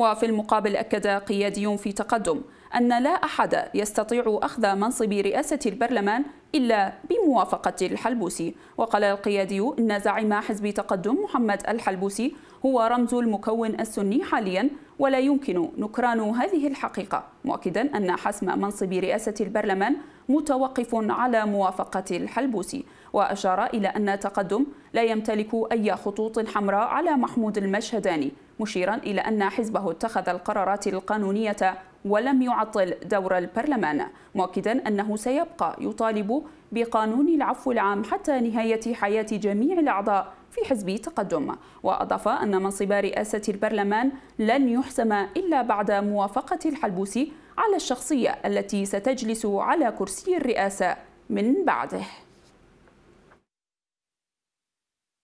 وفي المقابل أكد قيادي في تقدم أن لا أحد يستطيع أخذ منصب رئاسة البرلمان إلا بموافقة الحلبوسي وقال القيادي أن زعيم حزب تقدم محمد الحلبوسي هو رمز المكون السني حاليا ولا يمكن نكران هذه الحقيقة مؤكدا أن حسم منصب رئاسة البرلمان متوقف على موافقة الحلبوسي وأشار إلى أن تقدم لا يمتلك أي خطوط حمراء على محمود المشهداني مشيرا إلى أن حزبه اتخذ القرارات القانونية ولم يعطل دور البرلمان مؤكدا أنه سيبقى يطالب بقانون العفو العام حتى نهاية حياة جميع الأعضاء في حزب تقدم وأضاف أن منصب رئاسة البرلمان لن يحسم إلا بعد موافقة الحلبوسي على الشخصية التي ستجلس على كرسي الرئاسة من بعده